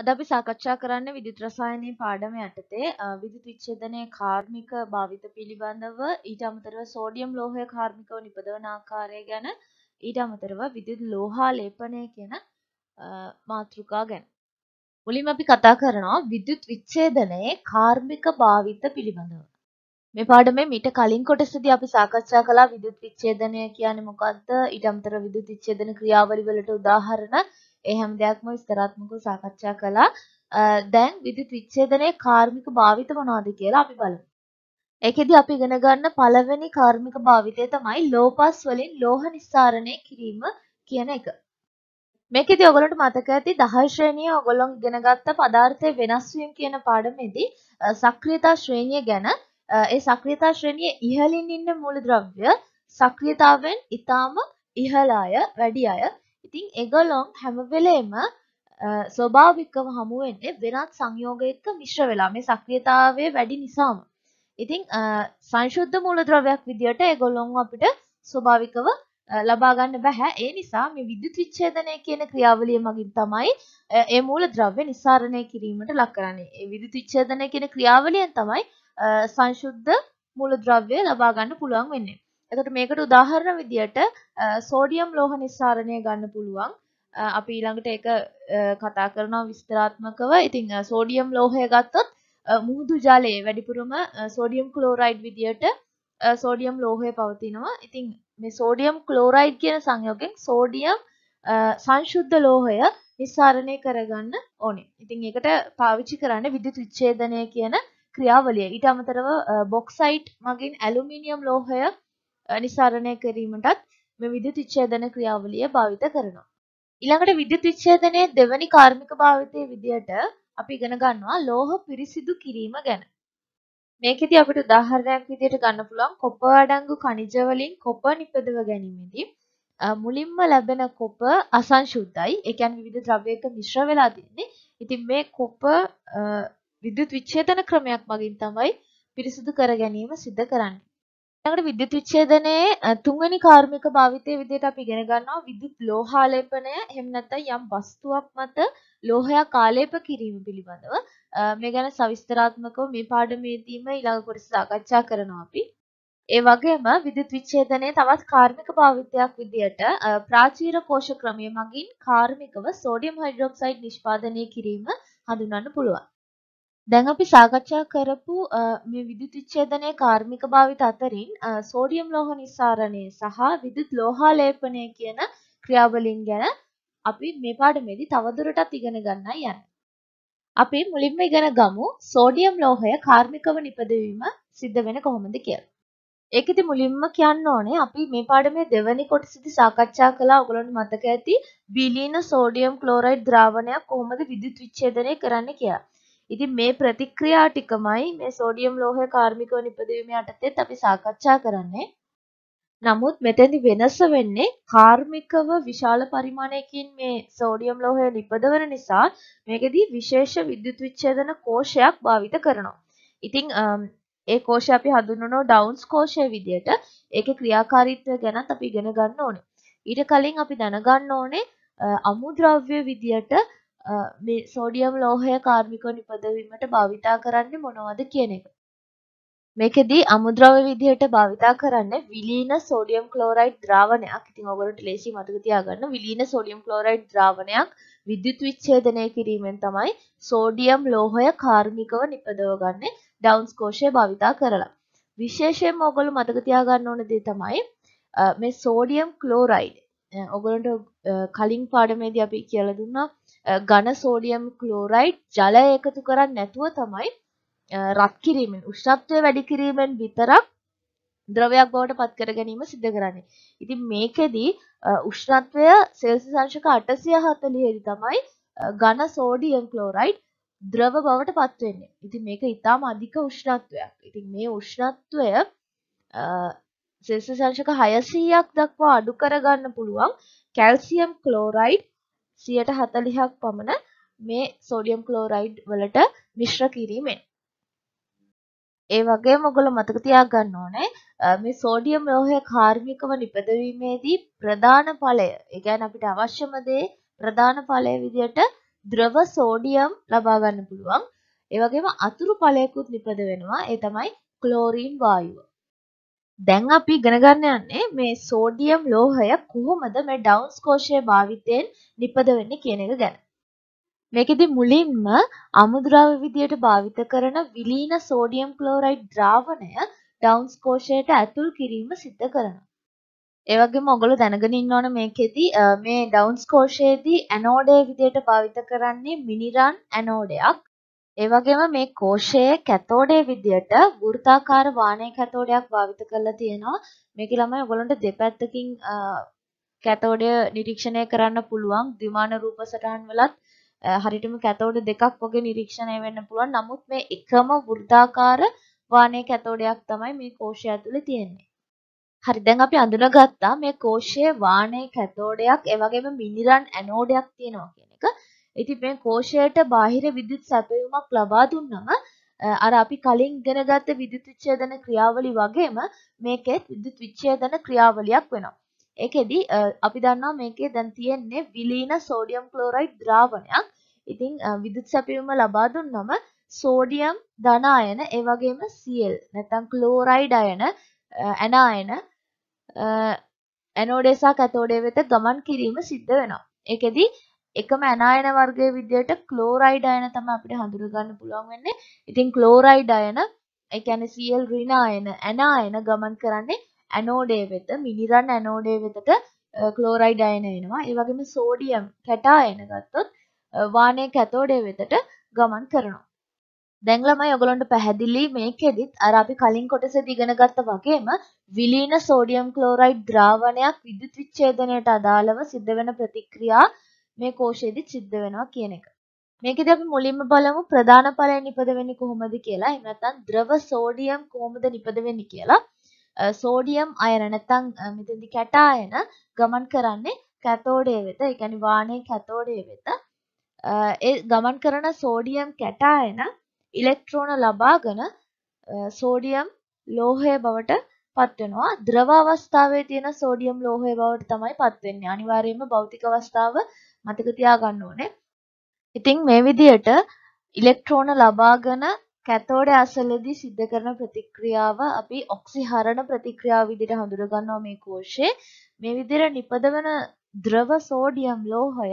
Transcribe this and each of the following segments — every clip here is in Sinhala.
අද අපි සාකච්ඡා කරන්න විදුලි රසායනයේ පාඩම යටතේ විදුලි විච්ඡේදනයේ කාර්මික භාවිත පිළිබඳව ඊට අමතරව සෝඩියම් ලෝහය කාර්මිකව නිපදවන ආකාරය ගැන ඊට අමතරව විදුලි ලෝහාලේපනය කියන මාතෘකා ගැන මුලින්ම අපි කතා කරනවා විදුලි විච්ඡේදනයේ කාර්මික භාවිත පිළිබඳව මේ පාඩමේ මීට කලින් කොටසදී අපි සාකච්ඡා කළා විදුලි විච්ඡේදනය කියන්නේ මොකක්ද ඊට අමතරව විදුලි විච්ඡේදන ක්‍රියාවලි වලට උදාහරණ ඒ හැම දෙයක්ම විස්තරාත්මකව සාකච්ඡා කළා. දැන් විදුලි විච්ඡේදනයේ කාර්මික භාවිත මොනවද කියලා අපි බලමු. ඒකෙදි අපි ඉගෙන ගන්න පළවෙනි කාර්මික භාවිතය තමයි ලෝපස් වලින් ලෝහ නිස්සාරණය කිරීම කියන එක. මේකෙදි ඔයගොල්ලන්ට මතක ඇති 10 ශ්‍රේණිය ඔයගොල්ලෝ ඉගෙන ගත්ත පදාර්ථයේ වෙනස් වීම කියන පාඩමේදී සක්‍රියතා ශ්‍රේණිය ගැන ඒ සක්‍රියතා ශ්‍රේණියේ ඉහළින් ඉන්න මූලද්‍රව්‍ය සක්‍රියතාවෙන් ඊටාම ඉහළ අය වැඩි අය ඉතින් එගොලොන් හැම වෙලේම ස්වභාවිකව හමු වෙන්නේ වෙනත් සංයෝගයක මිශ්‍ර වෙලා මේ සක්‍රියතාවය වැඩි නිසාම. ඉතින් සංශුද්ධ මූලද්‍රව්‍යයක් විදියට ඒගොල්ලොන් අපිට ස්වභාවිකව ලබා ගන්න බෑ. ඒ නිසා මේ විද්‍යුත් විච්ඡේදනය කියන ක්‍රියාවලිය මගින් තමයි ඒ මූලද්‍රව්‍ය නිස්සාරණය කිරීමට ලක් කරන්නේ. ඒ විද්‍යුත් විච්ඡේදනය කියන ක්‍රියාවලියෙන් තමයි සංශුද්ධ මූලද්‍රව්‍ය ලබා ගන්න පුළුවන් වෙන්නේ. එතකොට මේකට උදාහරණ විදියට සෝඩියම් ලෝහ නිස්සාරණය ගන්න පුළුවන්. අපි ඊළඟට ඒක කතා කරනවා විස්තරාත්මකව. ඉතින් සෝඩියම් ලෝහය ගත්තොත් මුහුදු ජලයේ වැඩිපුරම සෝඩියම් ක්ලෝරයිඩ් විදියට සෝඩියම් ලෝහය පවතිනවා. ඉතින් මේ සෝඩියම් ක්ලෝරයිඩ් කියන සංයෝගයෙන් සෝඩියම් සංශුද්ධ ලෝහය නිස්සාරණය කරගන්න ඕනේ. ඉතින් ඒකට පාවිච්චි කරන්නේ විද්‍යුත් විච්ඡේදනය කියන ක්‍රියාවලිය. ඊට අමතරව බොක්සයිට් මගින් ඇලුමිනියම් ලෝහය නිසාරණය කිරීමටත් මේ විදුලි විච්ඡේදන ක්‍රියාවලිය භාවිත කරනවා. ඊළඟට විදුලි විච්ඡේදනයේ දෙවැනි කාර්මික භාවිතයේ විදියට අපි ඉගෙන ගන්නවා ලෝහ පිරිසිදු කිරීම ගැන. මේකෙදී අපිට උදාහරණයක් විදියට ගන්න පුළුවන් කොප අඩංගු ඛනිජ වලින් කොප නිපදව ගැනීමේදී මුලින්ම ලැබෙන කොප අසංශුද්ධයි. ඒ කියන්නේ විවිධ ද්‍රව්‍යයක මිශ්‍ර වෙලා තියෙන්නේ. ඉතින් මේ කොප විදුලි විච්ඡේදන ක්‍රමයක් මගින් තමයි පිරිසිදු කර ගැනීම සිද්ධ කරන්නේ. ඊළඟට විද්‍යුත් විච්ඡේදනයේ තුන්වෙනි කාර්මික භාවිතය විදිහට අපි ඉගෙන ගන්නවා විද්‍යුත් ලෝහාලේපනය එහෙම නැත්නම් යම් වස්තුවක් මත ලෝහයක් ආලේප කිරීම පිළිබඳව මේ ගැන සවිස්තරාත්මකව මේ පාඩමේදීම ඊළඟ කොටස සාකච්ඡා කරනවා අපි. ඒ වගේම විද්‍යුත් විච්ඡේදනයේ තවත් කාර්මික භාවිතයක් විදිහට ප්‍රාචීර කෝෂ ක්‍රමය මගින් කාර්මිකව සෝඩියම් හයිඩ්‍රොක්සයිඩ් නිෂ්පාදනය කිරීම හඳුන්වන්න පුළුවන්. දැන් අපි සාකච්ඡා කරපු මේ විදුලි විච්ඡේදනයේ කාර්මික භාවිත අතරින් සෝඩියම් ලෝහ නිස්සාරණය සහ විදුලි ලෝහාලේපනය කියන ක්‍රියාවලින් ගැන අපි මේ පාඩමේදී තවදුරටත් ඉගෙන ගන්නයි යන්නේ. අපි මුලින්ම ඉගෙන ගමු සෝඩියම් ලෝහය කාර්මිකව නිපදවීම සිද්ධ වෙන්නේ කොහොමද කියලා. ඒක ඉතින් මුලින්ම කියන්න ඕනේ අපි මේ පාඩමේ දෙවැනි කොටසදී සාකච්ඡා කළා ඔයගොල්ලන්ට මතක ඇති බිලීන සෝඩියම් ක්ලෝරයිඩ් ද්‍රාවණයක් කොහොමද විදුලි විච්ඡේදනය කරන්නේ කියලා. ඉතින් මේ ප්‍රතික්‍රියා ටිකමයි මේ සෝඩියම් ලෝහය කාර්මිකව නිපදවීම යටතේත් අපි සාකච්ඡා කරන්නේ. නමුත් මෙතෙන්දි වෙනස වෙන්නේ කාර්මිකව විශාල පරිමාණයකින් මේ සෝඩියම් ලෝහය නිපදවන නිසා මේකෙදී විශේෂ විද්‍යුත් විච්ඡේදන කෝෂයක් භාවිත කරනවා. ඉතින් ඒ කෝෂය අපි හඳුන්වනවා ඩවුන්ස් කෝෂය විදියට. ඒකේ ක්‍රියාකාරීත්වය ගැනත් අපි ඉගෙන ගන්න ඕනේ. ඊට කලින් අපි දැනගන්න ඕනේ අමුද්‍රව්‍ය විදියට මේ සෝඩියම් ලෝහය කාර්මිකව නිපදවීමට භාවිතා කරන්නේ මොනවද කියන එක. මේකෙදී අමුද්‍රව්‍ය විදිහට භාවිතා කරන්නේ විලීන සෝඩියම් ක්ලෝරයිඩ් ද්‍රාවණයක්. ඉතින් ඔයගොල්ලෝ ලේසි මතක තියාගන්න විලීන සෝඩියම් ක්ලෝරයිඩ් ද්‍රාවණයක් විද්‍යුත් විච්ඡේදනය කිරීමෙන් තමයි සෝඩියම් ලෝහය කාර්මිකව නිපදවගන්නේ ඩවුන්ස් කෝෂය භාවිතා කරලා. විශේෂයෙන්ම ඔයගොල්ලෝ මතක තියාගන්න ඕන දේ තමයි මේ සෝඩියම් ක්ලෝරයිඩ්. ඔයගොල්ලන්ට කලින් පාඩමේදී අපි කියලා දුන්නා ඝන සෝඩියම් ක්ලෝරයිඩ් ජලය එකතු කරන්නේ නැතුව තමයි රත් කිරීමෙන් උෂ්ණත්වය වැඩි කිරීමෙන් විතරක් ද්‍රවයක් බවට පත් කර ගැනීම සිදු කරන්නේ. ඉතින් මේකෙදි උෂ්ණත්වය සෙල්සියස් අංශක 840 දී තමයි ඝන සෝඩියම් ක්ලෝරයිඩ් ද්‍රව බවට පත් වෙන්නේ. ඉතින් මේක ඊටාම අධික උෂ්ණත්වයක්. ඉතින් මේ උෂ්ණත්වය සෙල්සියස් අංශක 600ක් දක්වා අඩු කරගන්න පුළුවන් කැල්සියම් ක්ලෝරයිඩ් සියට හතලිහක් පමණ මේ සෝඩියම් කලෝරයිඩ් වලට මිශ්‍ර කිරීමෙන්. ඒ වගේ මොගොල මතක තියාගන්න ඕනේ මේ සෝඩියම් ලෝහය කාර්මිකව නිපදවීමේදී ප්‍රධාන ඵලය, ඒ කියන්නේ අපිට අවශ්‍යම දේ ප්‍රධාන ඵලය විදියට ද්‍රව සෝඩියම් ලබා ගන්න පුළුවන්. ඒ වගේම අතුරු ඵලයකුත් නිපද වෙනවා. ඒ තමයි ක්ලෝරීන් වායුව. දැන් අපි ඉගෙන ගන්න යන්නේ මේ සෝඩියම් ලෝහය කොහොමද මේ ඩවුන්ස් කෝෂයේ භාවිතයෙන් නිපද වෙන්නේ කියන එක ගැන. මේකෙදි මුලින්ම අමුද්‍රව්‍ය විදියට භාවිත කරන විලීන සෝඩියම් ක්ලෝරයිඩ් ද්‍රාවණය ඩවුන්ස් කෝෂයට ඇතුල් කිරීම සිද්ධ කරනවා. ඒ වගේම ඔයගොල්ලෝ දැනගෙන ඉන්න ඕන මේකෙදි මේ ඩවුන්ස් කෝෂයේදී ඇනෝඩය විදියට භාවිත කරන්නේ මිනිරන් ඇනෝඩයක්. ඒ වගේම මේ කෝෂයේ කැතෝඩේ විදියට වෘත්තාකාර වාණේ කැතෝඩයක් භාවිත කරලා තියෙනවා. මේක ළමයි ඔයගොල්ලන්ට දෙපැත්තකින් කැතෝඩය නිරීක්ෂණය කරන්න පුළුවන්. ද්විමාන රූප සටහන් වලත් හරියටම කැතෝඩ දෙකක් වගේ නිරීක්ෂණය වෙන්න පුළුවන්. නමුත් මේ එකම වෘත්තාකාර වාණේ කැතෝඩයක් තමයි මේ කෝෂය ඇතුලේ තියෙන්නේ. හරි දැන් අපි අඳුනගත්තා මේ කෝෂයේ වාණේ කැතෝඩයක් ඒ වගේම මිනිරන් ඇනෝඩයක් තියෙනවා කියන එක. ඉතින් මේ කෝෂයට බාහිර විදුලි සැපයීමක් ලබා දුන්නම අර අපි කලින් ඉගෙනගත්ත විදුලි විච්ඡේදන ක්‍රියාවලිය වගේම මේකෙත් විදුලි විච්ඡේදන ක්‍රියාවලියක් වෙනවා. ඒකෙදි අපි දන්නවා මේකේ දැන් තියෙන්නේ විලීන සෝඩියම් ක්ලෝරයිඩ් ද්‍රාවණයක්. ඉතින් විදුලි සැපයීම ලබා දුන්නම සෝඩියම් ධන අයන ඒ වගේම Cl නැත්නම් ක්ලෝරයිඩ් අයන ඇනායන ඇනෝඩේසා කැතෝඩේ වෙත ගමන් කිරීම සිද්ධ වෙනවා. ඒකෙදි එකම ඇනායන වර්ගයේ විදියට ක්ලෝරයිඩ් අයන තමයි අපිට හඳුනගන්න පුළුවන් වෙන්නේ. ඉතින් ක්ලෝරයිඩ් අයන ඒ කියන්නේ Cl ඍණ අයන ඇනායන ගමන් කරන්නේ ඇනෝඩේ වෙත මිනිරන් ඇනෝඩේ වෙතට ක්ලෝරයිඩ් අයන එනවා. ඒ වගේම සෝඩියම් කැටායන ගත්තොත් වානේ කැතෝඩේ වෙතට ගමන් කරනවා. දැන් ළමයි ඔයගලන්ට පැහැදිලි මේකෙදිත් අර අපි කලින් කොටසේදී ඉගෙන ගත්තා වගේම විලීන සෝඩියම් ක්ලෝරයිඩ් ද්‍රාවණයක් විද්‍යුත් විච්ඡේදනයට අදාළව සිද්ධ වෙන ප්‍රතික්‍රියා මේ කෝෂයේදී සිද්ධ වෙනවා කියන එක. මේකෙදී අපි මුලින්ම බලමු ප්‍රධාන ඵලය නිපද වෙන්නේ කොහොමද කියලා. එහෙම නැත්නම් ද්‍රව සෝඩියම් කොහොමද නිපද වෙන්නේ කියලා. සෝඩියම් අයන නැත්නම් මෙතෙන්දි කැටායන ගමන් කරන්නේ කැතෝඩය වෙත. ඒ කියන්නේ වාණේ කැතෝඩය වෙත. ඒ ගමන් කරන සෝඩියම් කැටායන ඉලෙක්ට්‍රෝන ලබාගෙන සෝඩියම් ලෝහය බවට පත්වෙනවා ද්‍රව අවස්ථාවේ තියෙන සෝඩියම් ලෝහය බවට තමයි පත්වෙන්නේ අනිවාර්යයෙන්ම භෞතික අවස්ථාව මතක තියාගන්න ඕනේ. ඉතින් මේ විදිහට ඉලෙක්ට්‍රෝන ලබාගෙන කැතෝඩ ඇසලදී සිද්ධ කරන ප්‍රතික්‍රියාව අපි ඔක්සිහරණ ප්‍රතික්‍රියාව විදිහට හඳුනගන්නවා මේ කෝෂයේ. මේ විදිහට නිපදවන ද්‍රව සෝඩියම් ලෝහය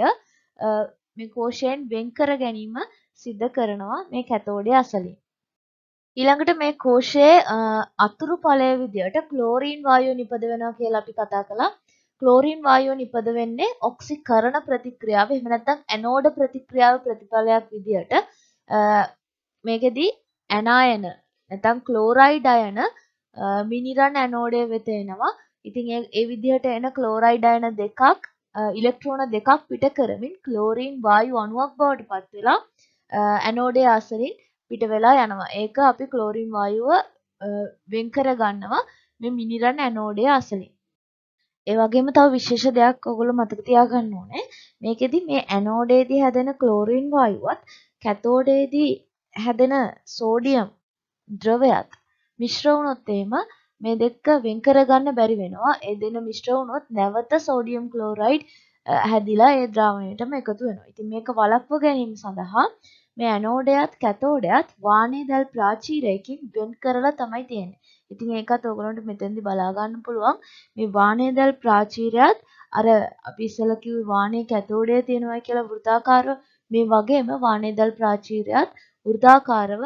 මේ කෝෂයෙන් වෙන් කර ගැනීම සිද්ධ කරනවා මේ කැතෝඩ ඇසලින්. ඊළඟට මේ කෝෂයේ අතුරු ඵලය විදිහට ක්ලෝරීන් වායුව නිපදවනවා කියලා අපි කතා කළා. ක්ලෝරින් වායුව නිපද වෙන්නේ ඔක්සිකරණ ප්‍රතික්‍රියාව එහෙම නැත්නම් ඇනෝඩ ප්‍රතික්‍රියාව ප්‍රතිඵලයක් විදියට මේකෙදි ඇනායන නැත්නම් ක්ලෝරයිඩ් අයන මිනිරන් ඇනෝඩය වෙත එනවා. ඉතින් ඒ විදිහට එන ක්ලෝරයිඩ් අයන දෙකක් ඉලෙක්ට්‍රෝන දෙකක් පිට කරමින් ක්ලෝරීන් වායු අණුවක් බවට පත් වෙලා ඇනෝඩේ අසරින් පිට වෙලා යනවා. ඒක අපි ක්ලෝරීන් වායුව වෙන් කර ගන්නවා මේ මිනිරන් ඇනෝඩේ අසලින්. ඒ වගේම තව විශේෂ දෙයක් ඔයගොල්ලෝ මතක තියාගන්න ඕනේ. මේකෙදි මේ ඇනෝඩේදී හැදෙන ක්ලෝරින් වායුවත් කැතෝඩේදී හැදෙන සෝඩියම් ද්‍රවයත් මිශ්‍ර වුණොත් එහෙම මේ දෙක වෙන් කරගන්න බැරි වෙනවා. ඒ දෙන මිශ්‍ර වුණොත් නැවත සෝඩියම් ක්ලෝරයිඩ් හැදිලා ඒ ද්‍රාවණයටම එකතු වෙනවා. ඉතින් මේක වළක්ව ගැනීම සඳහා මේ ඇනෝඩයත් කැතෝඩයත් වානේ දැල් ප්‍රාචීරයකින් වෙන් කරලා තමයි තියෙන්නේ. ඉතින් ඒකත් ඕගොල්ලන්ට මෙතෙන්දි බලා ගන්න පුළුවන්. මේ වාණේදල් ප්‍රාචීරයත් අර අපි ඉස්සෙල්ලා කිව්ව වාණේ කැතෝඩය තියෙනවා කියලා වෘත්තාකාරව මේ වගේම වාණේදල් ප්‍රාචීරයත් වෘත්තාකාරව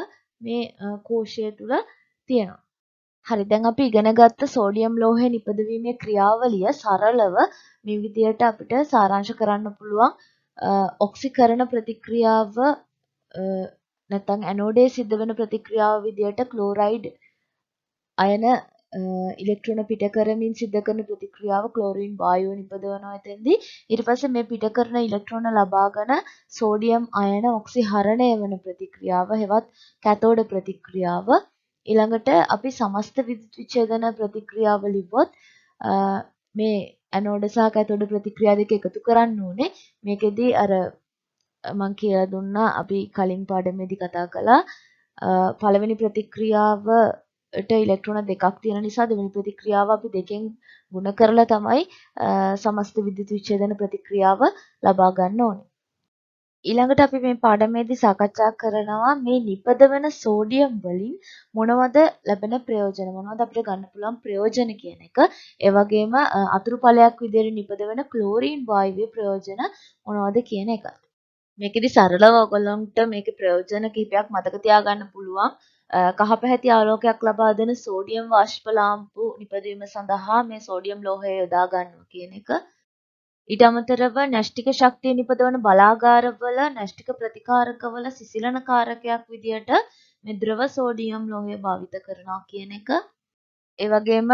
මේ කෝෂය තුල තියෙනවා. හරි දැන් අපි ඉගෙන ගත්ත සෝඩියම් ලෝහය නිපදවීමේ ක්‍රියාවලිය සරලව මේ විදියට අපිට සාරාංශ කරන්න පුළුවන් ඔක්සිකරණ ප්‍රතික්‍රියාව නැත්නම් ඇනෝඩේ සිද්ධ වෙන ප්‍රතික්‍රියාව විදියට ක්ලෝරයිඩ් අයන ඉලෙක්ට්‍රෝන පිට කරමින් සිද්ධ කරන ප්‍රතික්‍රියාව ක්ලෝරීන් වායුව නිපදවනවා එතෙන්දී ඊට පස්සේ මේ පිට කරන ඉලෙක්ට්‍රෝන ලබාගෙන සෝඩියම් අයන ඔක්සිහරණය වන ප්‍රතික්‍රියාව හෙවත් කැතෝඩ ප්‍රතික්‍රියාව ඊළඟට අපි සමස්ත විද්‍යුත් විච්ඡේදන ප්‍රතික්‍රියාව ලිව්වොත් මේ ඇනෝඩ සහ කැතෝඩ ප්‍රතික්‍රියා දෙක එකතු කරන්න ඕනේ මේකෙදී අර මං කියලා දුන්නා අපි කලින් පාඩමේදී කතා කළා පළවෙනි ප්‍රතික්‍රියාව ට ඉලෙක්ට්‍රෝන දෙකක් තියෙන නිසා දෙවනි ප්‍රතික්‍රියාව අපි දෙකෙන් ගුණ කරලා තමයි සමස්ත විද්‍යුත් විච්ඡේදන ප්‍රතික්‍රියාව ලබා ගන්න ඕනේ. ඊළඟට අපි මේ පාඩමේදී සාකච්ඡා කරනවා මේ නිපදවන සෝඩියම් වලින් මොනවද ලැබෙන ප්‍රයෝජන මොනවද අපිට ගන්න පුළුවන් ප්‍රයෝජන කියන එක ඒ වගේම අතුරු ඵලයක් විදිහට නිපදවන ක්ලෝරින් වායුවේ ප්‍රයෝජන මොනවද කියන එකත් මේකෙදි සරලව ඔයගොල්ලන්ට මේකේ ප්‍රයෝජන කිහිපයක් මතක තියාගන්න පුළුවන් කහපැහැති ආලෝකයක් ලබා දෙන සෝඩියම් වාෂ්ප ලාම්පු නිපදවීම සඳහා මේ සෝඩියම් ලෝහය යොදා ගන්නවා කියන එක ඊට අමතරව නැෂ්ටික ශක්තිය නිපදවන බලාගාරවල නැෂ්ටික ප්‍රතිකාරකවල සිසිලන කාරකයක් විදියට මේ ද්‍රව සෝඩියම් ලෝහය භාවිත කරනවා කියන එක ඒ වගේම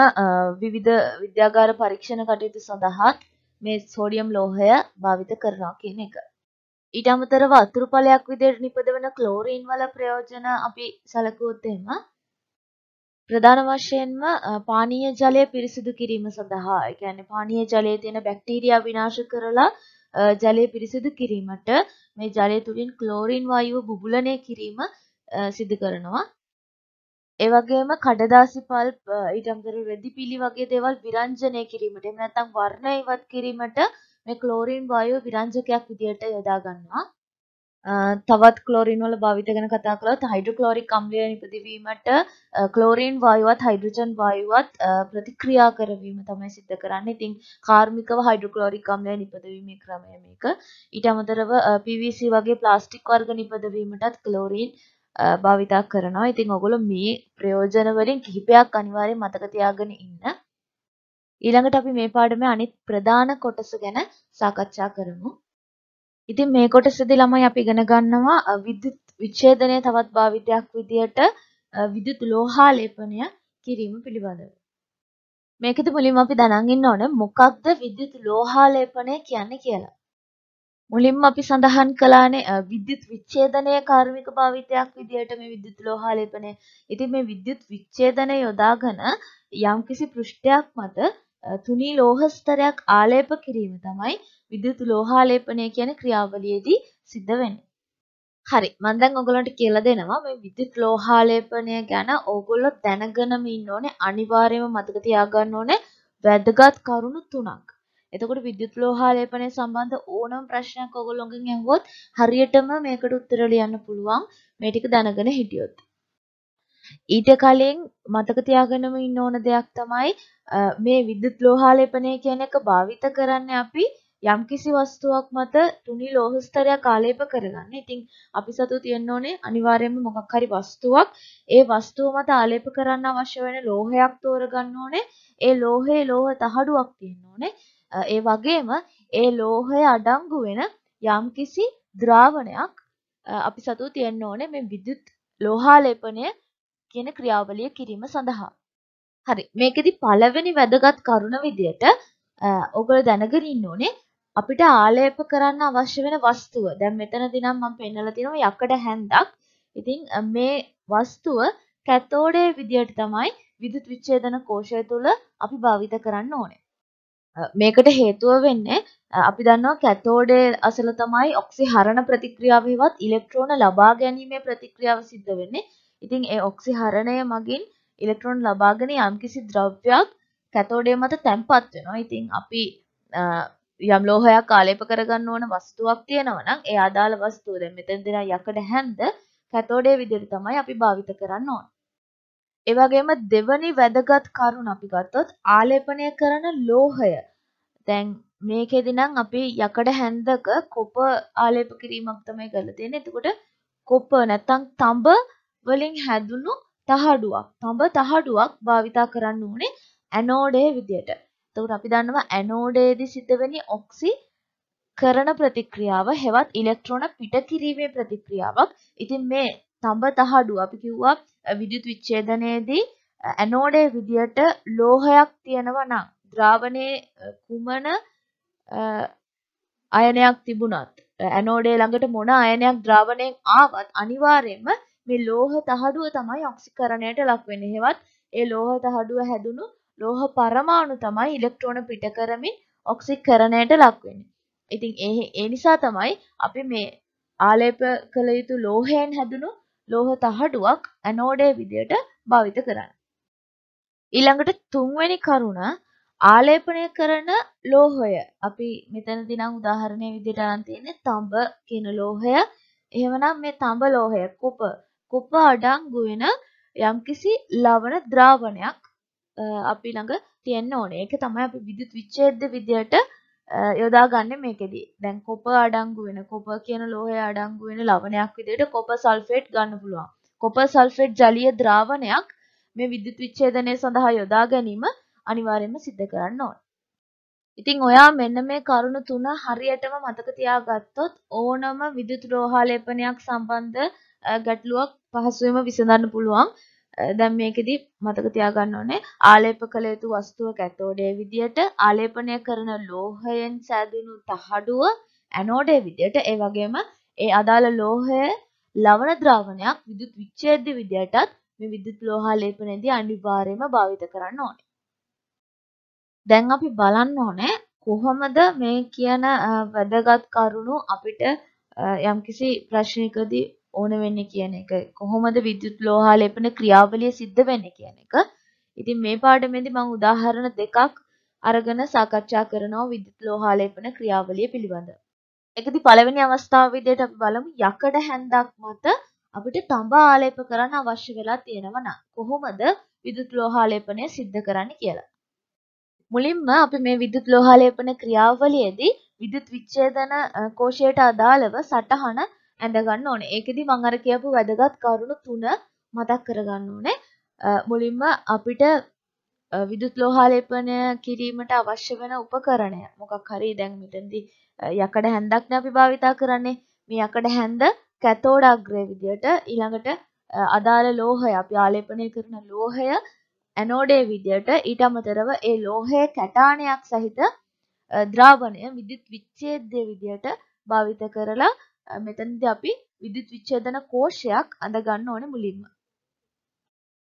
විවිධ විද්‍යාගාර පරීක්ෂණ කටයුතු සඳහා මේ සෝඩියම් ලෝහය භාවිත කරනවා කියන එක ඊට අමතරව අතුරු ඵලයක් විදිහට නිපදවන ක්ලෝරීන් වල ප්‍රයෝජන අපි සැලකුවොත් එහෙම ප්‍රධාන වශයෙන්ම පානීය ජලය පිරිසිදු කිරීම සඳහා ඒ කියන්නේ පානීය ජලයේ තියෙන බැක්ටීරියා විනාශ කරලා ජලය පිරිසිදු කිරීමට මේ ජලය තුලින් ක්ලෝරින් වායුව බුබුලනය කිරීම සිදු කරනවා. ඒ වගේම කඩදාසි පල්ප ඊටම් කර රෙදි පිලි වගේ දේවල් විරංජනය කිරීමට එහෙම නැත්නම් වර්ණ ඉවත් කිරීමට මේ ක්ලෝරින් වායුව විරංජකයක් විදියට යොදා ගන්නවා. තවත් ක්ලෝරින් වල භාවිත ගැන කතා කළොත් හයිඩ්‍රොක්ලෝරික් අම්ලය නිපදවීමට ක්ලෝරින් වායුවත් හයිඩ්‍රජන් වායුවත් ප්‍රතික්‍රියා කරවීම තමයි සිද්ධ කරන්නේ. ඉතින් කාර්මිකව හයිඩ්‍රොක්ලෝරික් අම්ලය නිපදවීමේ ක්‍රමය මේක. ඊට අමතරව PVC වගේ ප්ලාස්ටික් වර්ග නිපදවීමටත් ක්ලෝරින් භාවිතා කරනවා. ඉතින් ඔයගොල්ලෝ මේ ප්‍රයෝජන වලින් කිහිපයක් අනිවාර්යෙන් මතක තියාගෙන ඉන්න. ඊළඟට අපි මේ පාඩමේ අනිත් ප්‍රධාන කොටස ගැන සාකච්ඡා කරමු. ඉතින් මේ කොටසේදී ළමයි අපි ඉගෙන ගන්නවා විද්‍යුත් විච්ඡේදනය තවත් භාවිතයක් විදියට විද්‍යුත් ලෝහා ලේපනය කිරීම පිළිබඳව. මේකෙදි මුලින්ම අපි දැනන් ඉන්න ඕනේ මොකක්ද විද්‍යුත් ලෝහා ලේපනය කියන්නේ කියලා. මුලින්ම අපි සඳහන් කළානේ විද්‍යුත් විච්ඡේදනය කාර්මික භාවිතයක් විදියට මේ විද්‍යුත් ලෝහා ලේපනය. ඉතින් මේ විද්‍යුත් විච්ඡේදනය යොදාගෙන යම්කිසි පෘෂ්ඨයක් මත තුනී ලෝහ ස්තරයක් ආලේප කිරීම තමයි විද්‍යුත් ලෝහාලේපනය කියන ක්‍රියාවලියේදී සිද්ධ වෙන්නේ. හරි මම දැන් ඔයගලන්ට කියලා දෙනවා මේ විද්‍යුත් ලෝහාලේපනය ගැන ඕගොල්ලෝ දැනගෙනම ඉන්න ඕනේ අනිවාර්යයෙන්ම මතක තියාගන්න ඕනේ වැදගත් කරුණු තුනක්. එතකොට විද්‍යුත් ලෝහාලේපනය සම්බන්ධ ඕනම ප්‍රශ්නයක් ඔයගොල්ලෝගෙන් ඇහුවොත් හරියටම මේකට උත්තර ලියන්න පුළුවන් මේ ටික දැනගෙන හිටියොත්. ඊට කලින් මතක තියාගෙනම ඉන්න ඕන දෙයක් තමයි මේ විද්‍යුත් ලෝහාලේපනය කියන එක භාවිත කරන්නේ අපි යම්කිසි වස්තුවක් මත තුනි ලෝහ ස්තරයක් ආලේප කරගන්න. ඉතින් අපි සතු තියෙන්න ඕනේ අනිවාර්යයෙන්ම මොකක් හරි වස්තුවක් ඒ වස්තුව මත ආලේප කරන්න අවශ්‍ය වෙන ලෝහයක් තෝරගන්න ඕනේ. ඒ ලෝහයේ ලෝහ තහඩුවක් තියෙන්න ඕනේ. ඒ වගේම ඒ ලෝහය අඩංගු වෙන යම්කිසි ද්‍රාවණයක් අපි සතු තියෙන්න ඕනේ මේ විද්‍යුත් ලෝහාලේපනය කියන ක්‍රියාවලිය කිරීම සඳහා. හරි මේකෙදි පළවෙනි වැදගත් කරුණ විදියට ඔගොල්ලෝ දැනගෙන ඉන්න ඕනේ අපිට ආලේප කරන්න අවශ්‍ය වෙන වස්තුව. දැන් මෙතනදී නම් මම පෙන්නලා තියෙනවා යකඩ හැන්දක්. ඉතින් මේ වස්තුව කැතෝඩේ විදියට තමයි විදුලි විච්ඡේදන කෝෂය තුල අපි භාවිත කරන්න ඕනේ. මේකට හේතුව වෙන්නේ අපි දන්නවා කැතෝඩේ අසල තමයි ඔක්සිහරණ ප්‍රතික්‍රියාවෙහිවත් ඉලෙක්ට්‍රෝන ලබා ගැනීමේ ප්‍රතික්‍රියාව සිද්ධ වෙන්නේ. ඉතින් ඒ ඔක්සිහරණය මගින් ඉලෙක්ට්‍රෝන ලබාගෙන යම්කිසි ද්‍රව්‍යයක් කැතෝඩය මත තැන්පත් වෙනවා. ඉතින් අපි යම් ලෝහයක් කාලේප කරගන්න ඕන වස්තුවක් තියෙනවා නම් ඒ අදාළ වස්තුව දැන් මෙතෙන් දෙන යකඩ හැන්ද කැතෝඩේ විදිහට තමයි අපි භාවිත කරන්න ඕන. ඒ වගේම දෙවනි වැදගත් කරුණ අපි ගත්තොත් ආලේපනය කරන ලෝහය. දැන් මේකෙදි නම් අපි යකඩ හැන්දක කොප ආලේප කිරීමක් තමයි කරලා තියෙන්නේ. එතකොට කොප නැත්තම් තඹ වලින් හැදුණු තහඩුවක් තඹ තහඩුවක් භාවිතා කරන්න ඕනේ ඇනෝඩය විදියට. එතකොට අපි දන්නවා ඇනෝඩයේදී සිද්ධ වෙන්නේ ඔක්සි කරන ප්‍රතික්‍රියාව හෙවත් ඉලෙක්ට්‍රෝන පිටකිරීමේ ප්‍රතික්‍රියාවක්. ඉතින් මේ තඹ තහඩුව අපි කිව්වා විදුලි විච්ඡේදනයේදී ඇනෝඩයේ විදියට ලෝහයක් තියෙනවා නම් ද්‍රාවණයේ කුමන අයනයක් තිබුණත් ඇනෝඩේ ළඟට මොන අයනයක් ද්‍රාවණයෙන් ආවත් අනිවාර්යයෙන්ම මේ ලෝහ තහඩුව තමයි ඔක්සිකරණයට ලක් වෙන්නේ. හේවත් ඒ ලෝහ තහඩුව හැදුණු ලෝහ පරමාණු තමයි ඉලෙක්ට්‍රෝන පිට කරමින් ඔක්සිකරණයට ලක් වෙන්නේ. ඉතින් ඒ ඒ නිසා තමයි අපි මේ ආලේප කළ යුතු ලෝහයෙන් හැදුණු ලෝහ තහඩුවක් ඇනෝඩේ විදියට භාවිත කරන්න. ඊළඟට තුන්වැනි කරුණ ආලේපනය කරන ලෝහය අපි මෙතනදි නම් උදාහරණය විදිහට අරන් තියෙන්නේ තඹ කියන ලෝහය. එහෙමනම් මේ තඹ ලෝහය කුප කුප අඩංගු වෙන යම්කිසි ලවණ ද්‍රාවණයක් අපි ළඟ තියෙන්න ඕනේ. ඒක තමයි අපි විදුලි විච්ඡේද විදියට යොදාගන්නේ මේකෙදී. දැන් කොප අඩංගු වෙන කොප කියන ලෝහය අඩංගු වෙන ලවණයක් විදියට කොප සල්ෆේට් ගන්න පුළුවන්. කොප සල්ෆේට් ජලීය ද්‍රාවණයක් මේ විදුලි විච්ඡේදනය සඳහා යොදා ගැනීම අනිවාර්යයෙන්ම සිද්ධ කරන්න ඕනේ. ඉතින් ඔයා මෙන්න මේ කරුණු තුන හරියටම මතක තියාගත්තොත් ඕනම විදුලි රෝහලේපනයක් සම්බන්ධ ගැටලුවක් පහසුවෙම විසඳන්න පුළුවන්. දැන් මේකෙදි මතක තියාගන්න ඕනේ ආලේප කළ යුතු වස්තුව කැතෝඩේ විදියට ආලේපනය කරන ලෝහයෙන් සැදුණු තහඩුව ඇනෝඩේ විදියට ඒ වගේම ඒ අදාළ ලෝහය ලවණ ද්‍රාවණයක් විදුලි විච්ඡේද්‍ය විදියටත් මේ විදුලි ලෝහාලේපනයේදී අනිවාර්යයෙන්ම භාවිත කරන්න ඕනේ. දැන් අපි බලන්න ඕනේ කොහොමද මේ කියන වැදගත් කරුණු අපිට යම්කිසි ප්‍රශ්නයකදී ඕන වෙන්නේ කියන එක කොහොමද විද්‍යුත් ලෝහාල එපෙන ක්‍රියාවලිය සිද්ධ වෙන්නේ කියන එක. ඉතින් මේ පාඩමේදී මම උදාහරණ දෙකක් අරගෙන සාකච්ඡා කරනවා විද්‍යුත් ලෝහාල එපෙන ක්‍රියාවලිය පිළිබඳ. ඒකදී පළවෙනි අවස්ථාව විදිහට අපි බලමු යකඩ හැන්දක් මත අපිට තඹ ආලේප කරන්න අවශ්‍ය වෙලා තියෙනවා නම් කොහොමද විද්‍යුත් ලෝහාලේපනය සිද්ධ කරන්නේ කියලා. මුලින්ම අපි මේ විද්‍යුත් ලෝහාලේපන ක්‍රියාවලියේදී විද්‍යුත් විච්ඡේදන කෝෂයට අදාළව සටහන ඇඳ ගන්න ඕනේ. ඒකෙදි මම අර කියපු වැදගත් කරුණු තුන මතක් කරගන්න ඕනේ. මුලින්ම අපිට විදුත් ලෝහාලේපනය කිරීමට අවශ්‍ය වෙන උපකරණය මොකක් හරි දැන් මෙතනදී යකඩ හැන්දක්නේ අපි භාවිතා කරන්නේ මේ යකඩ හැන්ද කැතෝඩ් අග්‍රය විදියට ඊළඟට අදාළ ලෝහය අපි ආලේපනය කරන ලෝහය ඇනෝඩේ විදියට ඊට අමතරව ඒ ලෝහයේ කැටාණයක් සහිත ද්‍රාවණය විදුත් විච්ඡේදය විදියට භාවිත කරලා මෙතනදී අපි විද්‍යුත් විච්ඡේදන කෝෂයක් අඳ ගන්න ඕනේ මුලින්ම.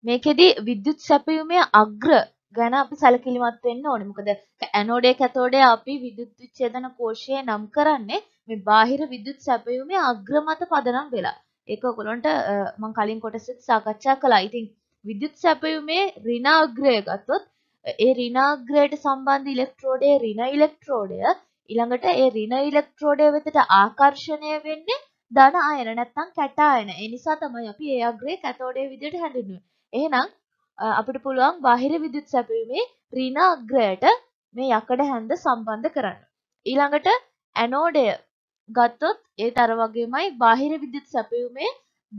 මේකෙදි විද්‍යුත් සැපයීමේ අග්‍ර ගැන අපි සැලකිලිමත් වෙන්න ඕනේ. මොකද ඇනෝඩේ කැතෝඩේ අපි විද්‍යුත් විච්ඡේදන කෝෂය නම් කරන්නේ මේ බාහිර විද්‍යුත් සැපයීමේ අග්‍ර මත පදනම් වෙලා. ඒක ඔයගොල්ලන්ට මම කලින් කොටසෙත් සාකච්ඡා කළා. ඉතින් විද්‍යුත් සැපයීමේ ඍණාග්‍රය ගත්තොත් ඒ ඍණාග්‍රයට සම්බන්ධ ඉලෙක්ට්‍රෝඩයේ ඍණ ඉලෙක්ට්‍රෝඩය ඊළඟට ඒ ඍණ ඉලෙක්ට්‍රෝඩය වෙතට ආකර්ෂණය වෙන්නේ ධන අයන නැත්නම් කැටායන. ඒ නිසා තමයි අපි ඒ අග්‍රය කැතෝඩය විදිහට හැඳින්වුවේ. එහෙනම් අපිට පුළුවන් බාහිර විදුලි සැපීමේ ඍණ අග්‍රයට මේ යකඩ හැන්ද සම්බන්ධ කරන්න. ඊළඟට ඇනෝඩය ගත්තොත් ඒත් අර වගේමයි බාහිර විදුලි සැපීමේ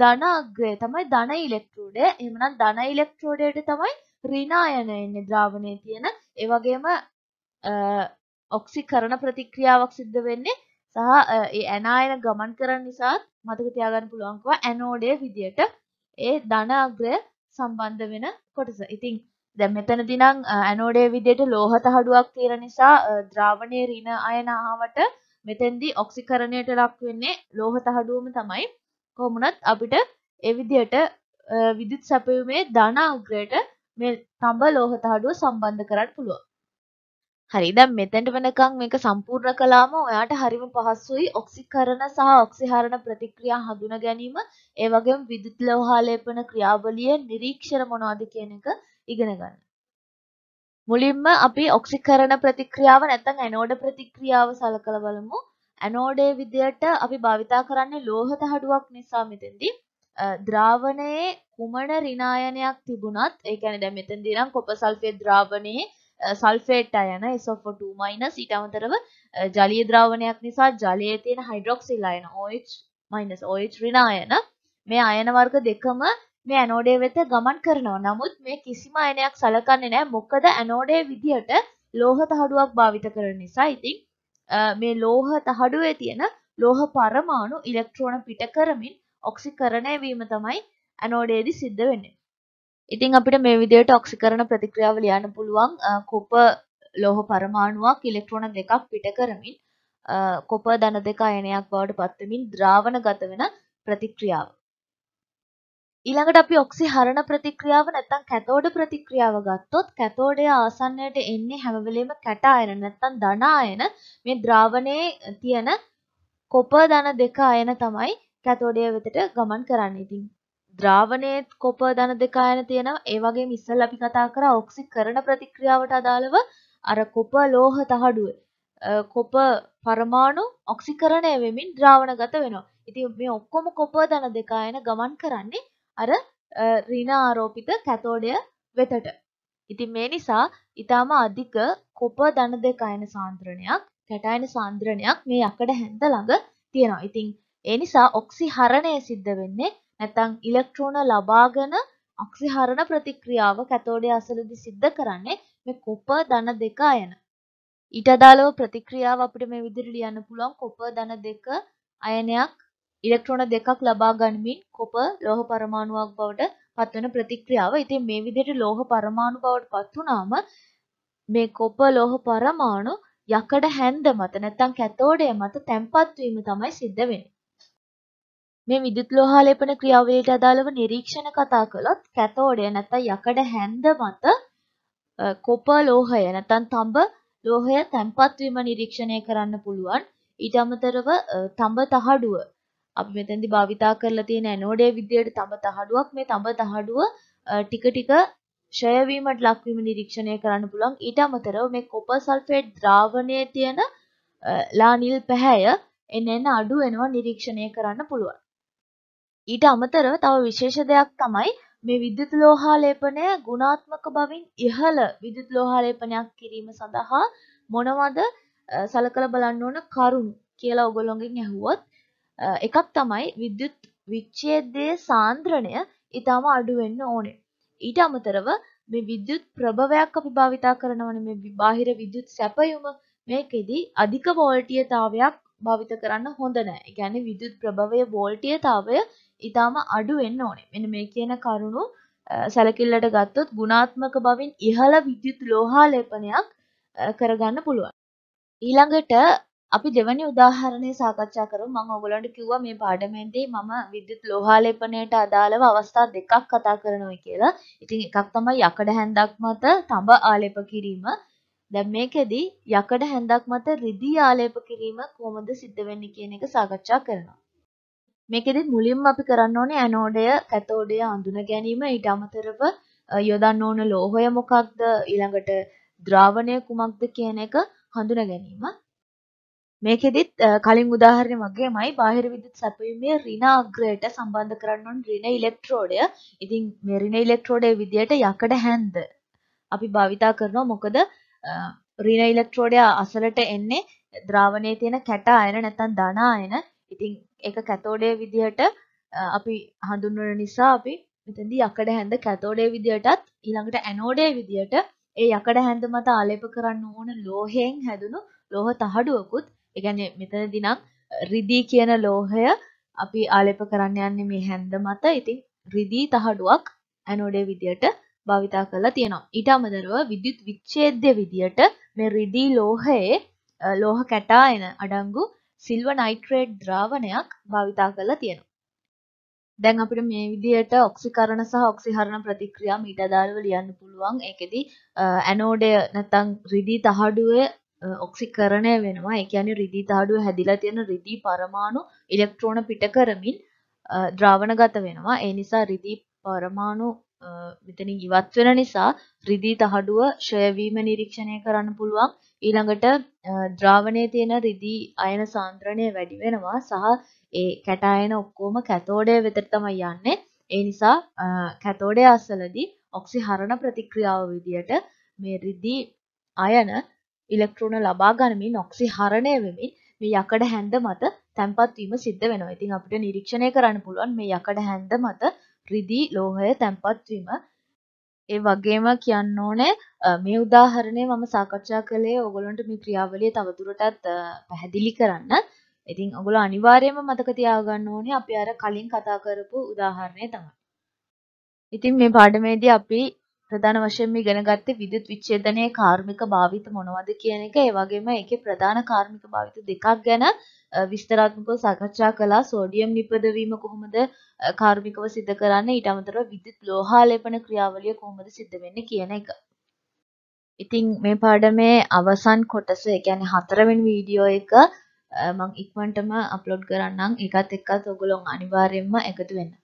ධන අග්‍රය තමයි ධන ඉලෙක්ට්‍රෝඩය. එහෙමනම් ධන ඉලෙක්ට්‍රෝඩයට තමයි ඍණ අයන එන්නේ ද්‍රාවණයේ තියෙන. ඒ වගේම ඔක්සි කරන ප්‍රතික්‍රියාවක් සිද්ධ වෙන්නේ සහ ඒ ඇනායන ගමන් කරන නිසාත් මතක තියාගන්න පුළුවන්කවා ඇනෝඩය විදියට ඒ ධන අග්‍රය සම්බන්ධ වෙන කොටස. ඉතින් දැන් මෙතනදී නම් ඇනෝඩේ විදියට ලෝහ තහඩුවක් තියෙන නිසා ද්‍රාවණයේ ඍණ අයන ආවට මෙතෙන්දී ඔක්සිකරණයට ලක් වෙන්නේ ලෝහ තහඩුවම තමයි. කොහොම වුණත් අපිට ඒ විදියට විදුලි සැපයීමේ ධන අග්‍රයට මේ තඹ ලෝහ තහඩුව සම්බන්ධ කරන්න පුළුවන්. හරි. දැන් මෙතෙන්ට වෙනකන් මේක සම්පූර්ණ කළාම ඔයාට හරිම පහසුයි ඔක්සිකරණ සහ ඔක්සිහරණ ප්‍රතික්‍රියා හඳුනා ගැනීම, ඒ වගේම විදුලි ලෝහාලේපන ක්‍රියාවලිය නිරීක්ෂණ මොනවද කියන එක ඉගෙන ගන්න. මුලින්ම අපි ඔක්සිකරණ ප්‍රතික්‍රියාව නැත්නම් ඇනෝඩ ප්‍රතික්‍රියාව සලකලා බලමු. ඇනෝඩේ විදියට අපි භාවිතා කරන්නේ ලෝහ තහඩුවක් නිසා මෙතෙන්දී ද්‍රාවණයේ කුමන ඍණායනයක් තිබුණත් ඒ කියන්නේ දැන් මෙතෙන්දී නම් කොපසල්ෆේට් ද්‍රාවණයේ සල්ෆේට් අයන SO2- ඊට අමතරව ජලීය ද්‍රාවණයක් නිසා ජලයේ තියෙන හයිඩ්‍රොක්සිල් අයන OH- OH ඍණ අයන මේ අයන වර්ග දෙකම මේ ඇනෝඩේ වෙත ගමන් කරනවා. නමුත් මේ කිසිම අයනයක් සලකන්නේ නැහැ. මොකද ඇනෝඩේ විදියට ලෝහ තහඩුවක් භාවිත කරන නිසා. ඉතින් මේ ලෝහ තහඩුවේ තියෙන ලෝහ පරමාණු ඉලෙක්ට්‍රෝන පිට කරමින් ඔක්සිකරණය වීම තමයි ඇනෝඩේදී සිද්ධ වෙන්නේ. ඉතින් අපිට මේ විදිහට ඔක්සිකරණ ප්‍රතික්‍රියාව ලියන්න පුළුවන් කොප ලෝහ පරමාණුවක් ඉලෙක්ට්‍රෝන දෙකක් පිට කරමින් කොප ධන දෙක අයනයක් බවට පත්වමින් ද්‍රාවණ ගත වෙන ප්‍රතික්‍රියාව. ඊළඟට අපි ඔක්සි හරණ ප්‍රතික්‍රියාව නැත්තම් කැතෝඩ ප්‍රතික්‍රියාව ගත්තොත් කැතෝඩයේ ආසන්නයට එන්නේ හැම වෙලෙම කැට අයන නැත්තම් ධන අයන මේ ද්‍රාවණයේ තියෙන කොප ධන දෙක අයන තමයි කැතෝඩය වෙතට ගමන් කරන්නේ. ඉතින් ද්‍රාවණයේ කොප ධන දෙක ආයන තියෙනවා. ඒ වගේම ඉස්සෙල්ලා අපි කතා කරා ඔක්සි කරන ප්‍රතික්‍රියාවට අදාළව අර කොප ලෝහ තහඩුව කොප පරමාණු ඔක්සිකරණය වෙමින් ද්‍රාවණගත වෙනවා. ඉතින් මේ ඔක්කොම කොප ධන දෙක ආයන ගමන් කරන්නේ අර ඍණ ආරෝපිත කැතෝඩය වෙතට. ඉතින් මේ නිසා ඊටාම අධික කොප ධන දෙක අයන සාන්ද්‍රණයක් කැටයන සාන්ද්‍රණයක් මේ යකඩ හැන්ද ළඟ තියෙනවා. ඉතින් ඒ නිසා ඔක්සිහරණය සිද්ධ වෙන්නේ නැත්නම් ඉලෙක්ට්‍රෝන ලබාගෙන අක්සිහරණ ප්‍රතික්‍රියාව කැතෝඩය අසලදී සිද්ධ කරන්නේ මේ කොප ධන දෙක අයන. ඊට අදාළව ප්‍රතික්‍රියාව අපිට මේ විදිහට ලියන්න පුළුවන් කොප ධන දෙක අයනයක් ඉලෙක්ට්‍රෝන දෙකක් ලබා ගනිමින් කොප ලෝහ පරමාණුවක් බවට පත්වන ප්‍රතික්‍රියාව. ඉතින් මේ විදිහට ලෝහ පරමාණු බවට පත් වුණාම මේ කොප ලෝහ පරමාණු යකඩ හැන්ද මත නැත්නම් කැතෝඩය මත තැම්පත් වීම තමයි සිද්ධ වෙන්නේ. මේ විදුලි ලෝහා ලේපන ක්‍රියාවලියට අදාළව නිරීක්ෂණ කතා කළොත් කැතෝඩය නැත්නම් යකඩ හැන්ද මත කොපර් ලෝහය නැත්නම් තඹ ලෝහය තැන්පත් වීම නිරීක්ෂණය කරන්න පුළුවන් ඊට අමතරව තඹ තහඩුව අපි මෙතෙන්දි භාවිතා කරලා තියෙන ඇනෝඩේ විදියට තඹ තහඩුවක් මේ තඹ තහඩුව ටික ටික ෂය වීමට ලක්වීම නිරීක්ෂණය කරන්න පුළුවන් ඊට අමතරව මේ කොපර් සල්ෆේට් ද්‍රාවණයේ තියෙන ලානිල් පැහැය එන එන අඩු වෙනවා නිරීක්ෂණය කරන්න පුළුවන් ඊට අමතරව තව විශේෂ දෙයක් තමයි මේ විද්‍යුත් ලෝහාලේපනය ගුණාත්මක බවින් ඉහළ විද්‍යුත් ලෝහාලේපනයක් කිරීම සඳහා මොනවද සලකලා බලන්න ඕන කරුණු කියලා ඔයගොල්ලෝගෙන් ඇහුවොත් එකක් තමයි විද්‍යුත් විච්ඡේදයේ සාන්ද්‍රණය ඊටම අඩු වෙන්න ඕනේ. ඊට අමතරව මේ විද්‍යුත් ප්‍රභවයක් අපි භාවිතා කරනවනේ මේ බාහිර විද්‍යුත් සැපයුම මේකෙදි අධික වෝල්ටීයතාවයක් භාවිත කරන්න හොඳ නෑ. ඒ කියන්නේ විදුලි ප්‍රභවය වෝල්ටීයතාවය ඊටාම අඩු වෙන්න ඕනේ. මෙන්න මේ කියන කරුණු සැලකිල්ලට ගත්තොත් ගුණාත්මක බවින් ඉහළ විද්‍යුත් ලෝහා ලේපනයක් කරගන්න පුළුවන්. ඊළඟට අපි දෙවැනි උදාහරණය සාකච්ඡා කරමු. මම ඔයගොල්ලන්ට කිව්වා මේ පාඩමේදී මම විද්‍යුත් ලෝහා ලේපනයට අදාළව අවස්ථා දෙකක් කතා කරනවා කියලා. ඉතින් එකක් තමයි යකඩ හැන්දක් මත තඹ ආලේප කිරීම. දැන් මේකෙදි යකඩ හැන්දක් මත රිදී ආලේප කිරීම කොහොමද සිද්ධ වෙන්නේ කියන එක සාකච්ඡා කරනවා. මේකෙදි මුලින්ම අපි කරන්න ඕනේ ඇනෝඩය කැතෝඩය අඳුන ගැනීම ඊට අමතරව යොදන්න ඕන ලෝහය මොකක්ද ඊළඟට ද්‍රාවණය කුමක්ද කියන එක හඳුන ගැනීම. මේකෙදිත් කලින් උදාහරණය වගේමයි බාහිර විදුලි සැපයීමේ ඍණ අග්‍රයට සම්බන්ධ කරන්න ඕන ඍණ ඉලෙක්ට්‍රෝඩය. ඉතින් මේ ඍණ ඉලෙක්ට්‍රෝඩයේ විදියට යකඩ හැන්ද අපි භාවිතා කරනවා මොකද ඍණ ඉලෙක්ට්‍රෝඩය අසලට එන්නේ ද්‍රාවණයේ තියෙන කැට අයන නැත්නම් ධන අයන. ඉතින් ඒක කැතෝඩයේ විදිහට අපි හඳුන්වන නිසා අපි මෙතෙන්දී යකඩ හැඳ කැතෝඩයේ විදිහටත් ඊළඟට ඇනෝඩයේ විදිහට ඒ යකඩ හැඳ මත ආලේප කරන්න ඕන ලෝහයෙන් හැදුණු ලෝහ තහඩුවකුත් ඒ කියන්නේ මෙතනදී නම් රිදී කියන ලෝහය අපි ආලේප කරන්න යන්නේ මේ හැඳ මත. ඉතින් රිදී තහඩුවක් ඇනෝඩයේ විදිහට භාවිතා කරලා තියෙනවා. ඊට අමතරව විද්‍යුත් විච්ඡේද්‍ය විදියට මේ රිදී ලෝහයේ ලෝහ කැටායන අඩංගු සිල්වර් නයිට්‍රේට් ද්‍රාවණයක් භාවිතා කරලා තියෙනවා. දැන් අපිට මේ විදිහට ඔක්සිකරණ සහ ඔක්සිහරණ ප්‍රතික්‍රියා මීට අදාළව ලියන්න පුළුවන්. ඒකෙදි ඇනෝඩය නැත්නම් රිදී තහඩුවේ ඔක්සිකරණය වෙනවා. ඒ කියන්නේ රිදී තහඩුව හැදිලා තියෙන රිදී පරමාණු ඉලෙක්ට්‍රෝන පිට කරමින් ද්‍රාවණගත වෙනවා. ඒ නිසා රිදී පරමාණු මෙතනින් ඉවත් වෙන නිසා රිදී තහඩුව ක්ෂය වීම නිරීක්ෂණය කරන්න පුළුවන්. ඊළඟට ද්‍රාවණයේ තියෙන රිදී අයන සාන්ද්‍රණය වැඩි වෙනවා සහ ඒ කැටායන ඔක්කොම කැතෝඩය වෙතට තමයි යන්නේ. ඒ නිසා කැතෝඩය අසලදී ඔක්සිහරණ ප්‍රතික්‍රියාව විදියට මේ රිදී අයන ඉලෙක්ට්‍රෝන ලබා ගනිමින් ඔක්සිහරණය වෙමින් මේ යකඩ හැන්ද මත තැන්පත් වීම සිද්ධ වෙනවා. ඉතින් අපිට නිරීක්ෂණය කරන්න පුළුවන් මේ යකඩ හැන්ද මත රිදී ලෝහය තැන්පත් වීම ඒ වගේම කියන්න ඕනේ මේ උදාහරණය මම සාකච්ඡා කළේ ඔයගොල්ලන්ට මේ ක්‍රියාවලිය තවදුරටත් පැහැදිලි කරන්න. ඉතින් ඔයගොල්ලෝ අනිවාර්යයෙන්ම මතක තියාගන්න ඕනේ අපි අර කලින් කතා කරපු උදාහරණය තමයි. ඉතින් මේ පාඩමේදී අපි ප්‍රධාන වශයෙන් ඉගෙන ගත්තේ විදුලි විච්ඡේදනයේ කාර්මික භාවිත මොනවද කියන එක ඒ වගේම ඒකේ ප්‍රධාන කාර්මික භාවිත දෙකක් ගැන විස්තරාත්මකව සාකච්ඡා කළා සෝඩියම් නිපදවීම කොහොමද කාර්මිකව සිද්ධ කරන්නේ ඊට අමතරව විදුලි ලෝහාලේපන ක්‍රියාවලිය කොහොමද සිද්ධ වෙන්නේ කියන එක. ඉතින් මේ පාඩමේ අවසන් කොටස ඒ කියන්නේ හතරවෙනි වීඩියෝ එක මම ඉක්මනටම අප්ලෝඩ් කරන්නම් ඒකත් එක්කත් ඔයගොල්ලෝ අනිවාර්යයෙන්ම එකතු වෙන්න.